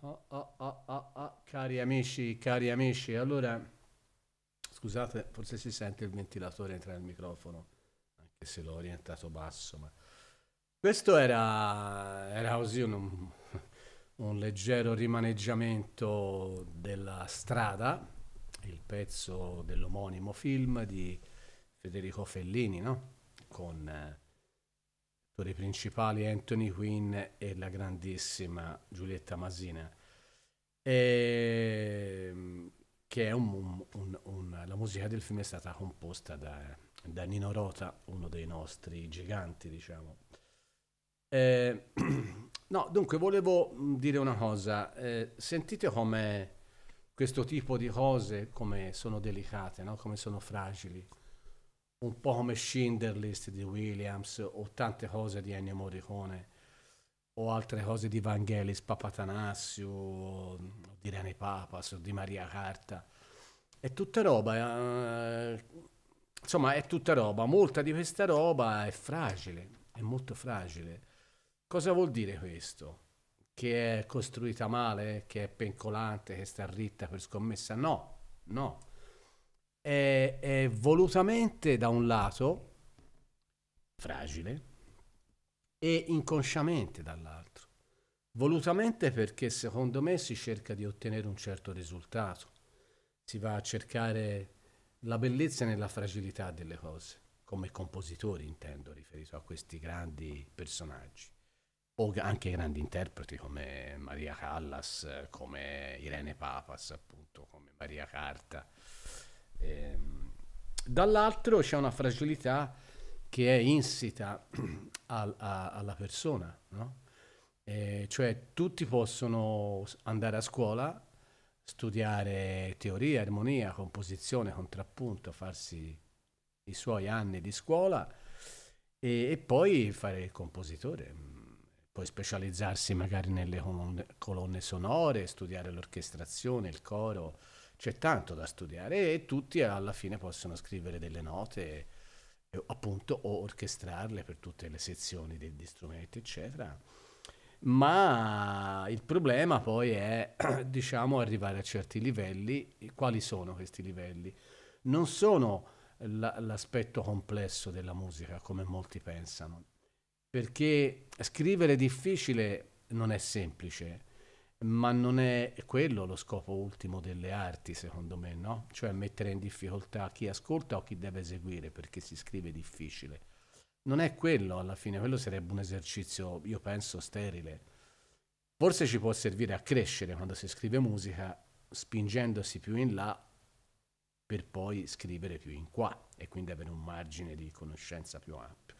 Ah ah, ah, ah, ah, cari amici, cari amici, allora scusate, forse si sente il ventilatore entra nel microfono, anche se l'ho orientato basso, ma questo era, era così un, un, leggero rimaneggiamento della strada, il pezzo dell'omonimo film di Federico Fellini, no? Con eh, attori principali Anthony Quinn e la grandissima Giulietta Masina, e, ehm, che è un, un, un, la musica del film è stata composta da, da Nino Rota, uno dei nostri giganti, diciamo. Eh, no, dunque volevo mm, dire una cosa, eh, sentite come questo tipo di cose, come sono delicate, no? come sono fragili un po' come Schindler List di Williams o tante cose di Ennio Morricone o altre cose di Vangelis Papatanasio di René Papas o di Maria Carta è tutta roba eh, insomma è tutta roba molta di questa roba è fragile è molto fragile cosa vuol dire questo? che è costruita male che è pencolante che sta ritta per scommessa no no è, è volutamente da un lato fragile e inconsciamente dall'altro. Volutamente perché secondo me si cerca di ottenere un certo risultato, si va a cercare la bellezza nella fragilità delle cose, come compositori intendo, riferito a questi grandi personaggi o anche grandi interpreti come Maria Callas, come Irene Papas, appunto, come Maria Carta, Ehm, dall'altro c'è una fragilità che è insita al, a, alla persona, no? Eh, cioè tutti possono andare a scuola, studiare teoria, armonia, composizione, contrappunto, farsi i suoi anni di scuola e, e poi fare il compositore, mm, poi specializzarsi magari nelle colonne, sonore, studiare l'orchestrazione, il coro, c'è tanto da studiare e tutti alla fine possono scrivere delle note eh, appunto o orchestrarle per tutte le sezioni degli strumenti eccetera ma il problema poi è diciamo arrivare a certi livelli quali sono questi livelli non sono l'aspetto complesso della musica come molti pensano perché scrivere difficile non è semplice ma non è quello lo scopo ultimo delle arti, secondo me, no? Cioè mettere in difficoltà chi ascolta o chi deve eseguire perché si scrive difficile. Non è quello alla fine, quello sarebbe un esercizio, io penso, sterile. Forse ci può servire a crescere quando si scrive musica, spingendosi più in là per poi scrivere più in qua e quindi avere un margine di conoscenza più ampio.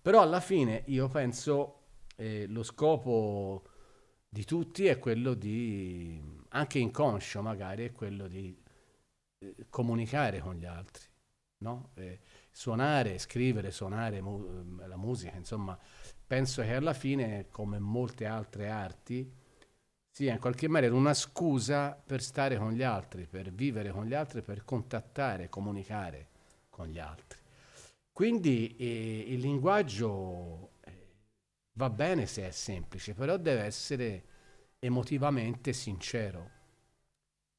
Però alla fine io penso eh, lo scopo di tutti è quello di, anche inconscio magari, è quello di eh, comunicare con gli altri, no? eh, suonare, scrivere, suonare mu- ehm, la musica, insomma, penso che alla fine, come molte altre arti, sia in qualche maniera una scusa per stare con gli altri, per vivere con gli altri, per contattare, comunicare con gli altri. Quindi eh, il linguaggio va bene se è semplice, però deve essere emotivamente sincero.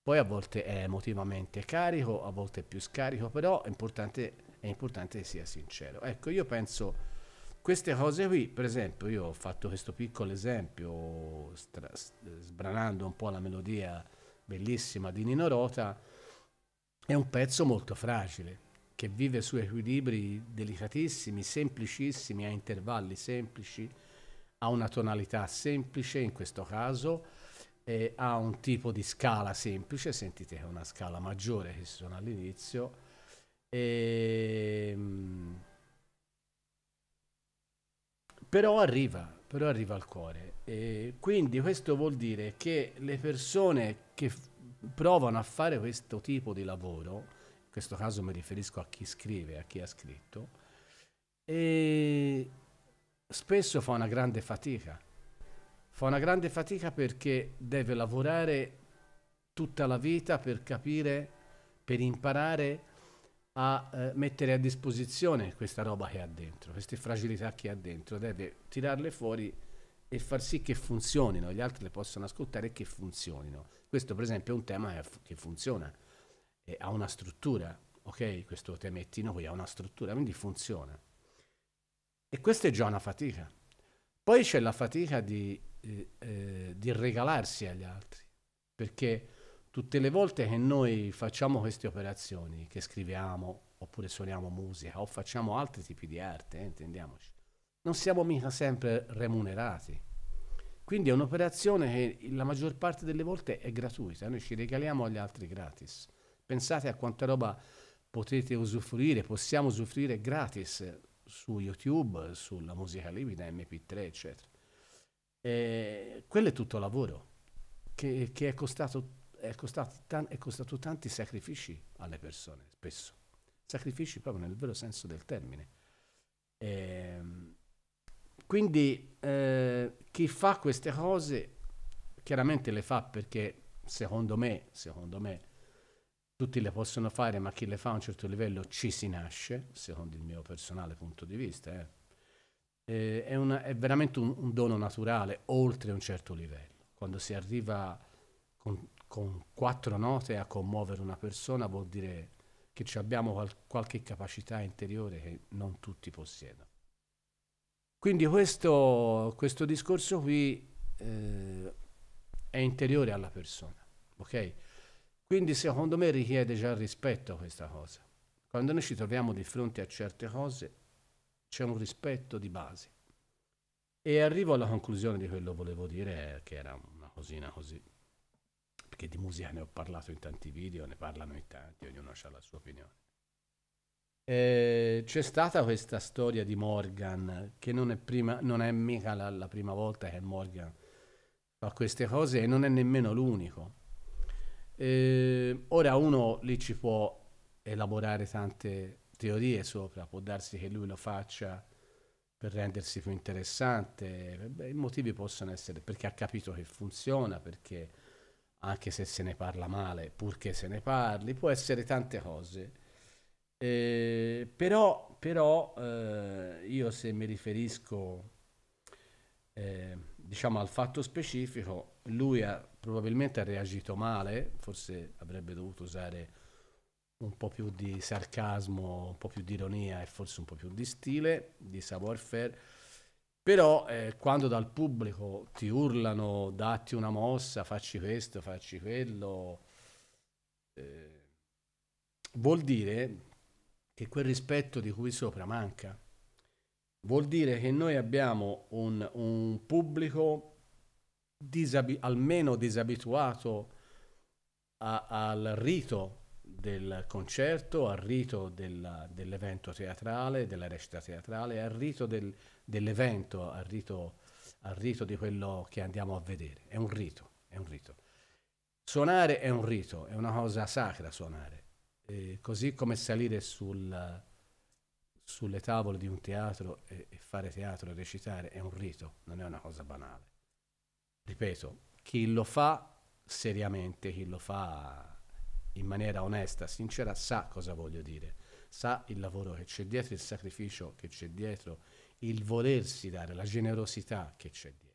Poi a volte è emotivamente carico, a volte è più scarico, però è importante, è importante che sia sincero. Ecco, io penso queste cose qui, per esempio, io ho fatto questo piccolo esempio, stra- sbranando un po' la melodia bellissima di Nino Rota, è un pezzo molto fragile che vive su equilibri delicatissimi, semplicissimi, a intervalli semplici, ha una tonalità semplice in questo caso, eh, ha un tipo di scala semplice, sentite che è una scala maggiore che suona all'inizio, e, ehm, però arriva, però arriva al cuore. E quindi questo vuol dire che le persone che provano a fare questo tipo di lavoro, in questo caso mi riferisco a chi scrive, a chi ha scritto, e spesso fa una grande fatica. Fa una grande fatica perché deve lavorare tutta la vita per capire, per imparare a eh, mettere a disposizione questa roba che ha dentro, queste fragilità che ha dentro, deve tirarle fuori e far sì che funzionino, gli altri le possano ascoltare e che funzionino. Questo per esempio è un tema che funziona eh, ha una struttura, ok? Questo temettino qui ha una struttura, quindi funziona. E questa è già una fatica. Poi c'è la fatica di, eh, eh, di regalarsi agli altri, perché tutte le volte che noi facciamo queste operazioni, che scriviamo, oppure suoniamo musica, o facciamo altri tipi di arte, eh, intendiamoci, non siamo mica sempre remunerati. Quindi è un'operazione che la maggior parte delle volte è gratuita, noi ci regaliamo agli altri gratis. Pensate a quanta roba potete usufruire, possiamo usufruire gratis su YouTube, sulla musica libida, MP3, eccetera. E quello è tutto lavoro che, che è, costato, è, costato è costato tanti sacrifici alle persone, spesso. Sacrifici proprio nel vero senso del termine. E, ehm, quindi eh, chi fa queste cose chiaramente le fa perché secondo me, secondo me tutti le possono fare, ma chi le fa a un certo livello ci si nasce, secondo il mio personale punto di vista. Eh. eh. è, una, è, veramente un, un, dono naturale, oltre un certo livello. Quando si arriva con, con quattro note a commuovere una persona vuol dire che abbiamo qual- qualche capacità interiore che non tutti possiedono. Quindi questo, questo discorso qui eh, è interiore alla persona, ok? Quindi secondo me richiede già rispetto questa cosa. Quando noi ci troviamo di fronte a certe cose c'è un rispetto di base. E arrivo alla conclusione di quello che volevo dire, eh, che era una cosina così, perché di musica ne ho parlato in tanti video, ne parlano in tanti, ognuno ha la sua opinione. Eh, c'è stata questa storia di Morgan, che non è, prima, non è mica la, la prima volta che Morgan fa queste cose e non è nemmeno l'unico. Eh, ora uno lì ci può elaborare tante teorie sopra, può darsi che lui lo faccia per rendersi più interessante, Beh, i motivi possono essere perché ha capito che funziona, perché anche se se ne parla male, purché se ne parli, può essere tante cose. Eh, però però eh, io se mi riferisco diciamo al fatto specifico, lui ha, probabilmente ha reagito male, forse avrebbe dovuto usare un po' più di sarcasmo, un po' più di ironia e forse un po' più di stile, di savoir-faire, però eh, quando dal pubblico ti urlano datti una mossa, facci questo, facci quello, eh, vuol dire che quel rispetto di cui sopra manca. Vuol dire che noi abbiamo un, un pubblico disabi- almeno disabituato a, al rito del concerto, al rito della, dell'evento teatrale, della recita teatrale, al rito del, dell'evento, al rito, al rito di quello che andiamo a vedere. È un rito, è un rito. Suonare è un rito, è una cosa sacra suonare, eh, così come salire sul, sulle tavole di un teatro e, e fare teatro e recitare è un rito, non è una cosa banale. Ripeto, chi lo fa seriamente, chi lo fa in maniera onesta, sincera, sa cosa voglio dire, sa il lavoro che c'è dietro, il sacrificio che c'è dietro, il volersi dare, la generosità che c'è dietro.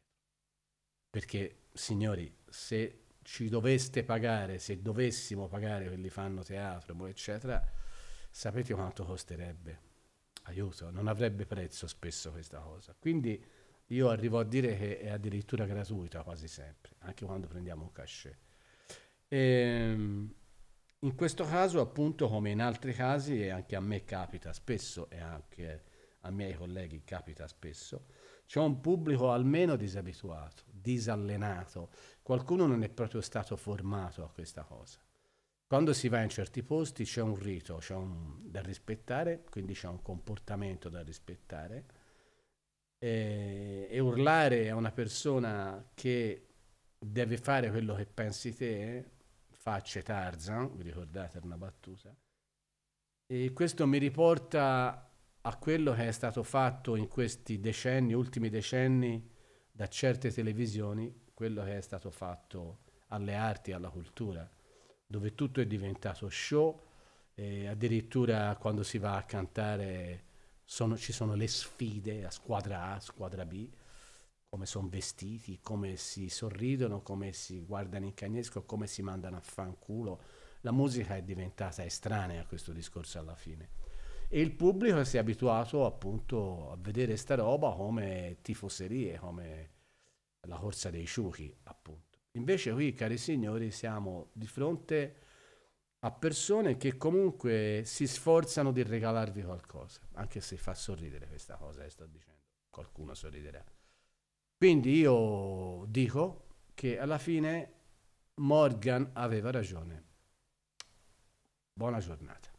Perché, signori, se ci doveste pagare, se dovessimo pagare quelli che fanno teatro, eccetera, sapete quanto costerebbe? aiuto, non avrebbe prezzo spesso questa cosa. Quindi io arrivo a dire che è addirittura gratuita quasi sempre, anche quando prendiamo un cachet. E, ehm, in questo caso, appunto, come in altri casi, e anche a me capita spesso, e anche a miei colleghi capita spesso, c'è un pubblico almeno disabituato, disallenato, qualcuno non è proprio stato formato a questa cosa. Quando si va in certi posti c'è un rito c'è un, da rispettare, quindi c'è un comportamento da rispettare. E, e, urlare a una persona che deve fare quello che pensi te, facce Tarzan, vi ricordate una battuta? E questo mi riporta a quello che è stato fatto in questi decenni, ultimi decenni, da certe televisioni, quello che è stato fatto alle arti, alla cultura dove tutto è diventato show, e addirittura quando si va a cantare sono, ci sono le sfide a squadra A, squadra B, come sono vestiti, come si sorridono, come si guardano in cagnesco, come si mandano a fanculo. La musica è diventata estranea a questo discorso alla fine. E il pubblico si è abituato appunto a vedere sta roba come tifoserie, come la corsa dei ciuchi, appunto. Invece qui, cari signori, siamo di fronte a persone che comunque si sforzano di regalarvi qualcosa, anche se fa sorridere questa cosa che eh, sto dicendo, qualcuno sorriderà. Quindi io dico che alla fine Morgan aveva ragione. Buona giornata.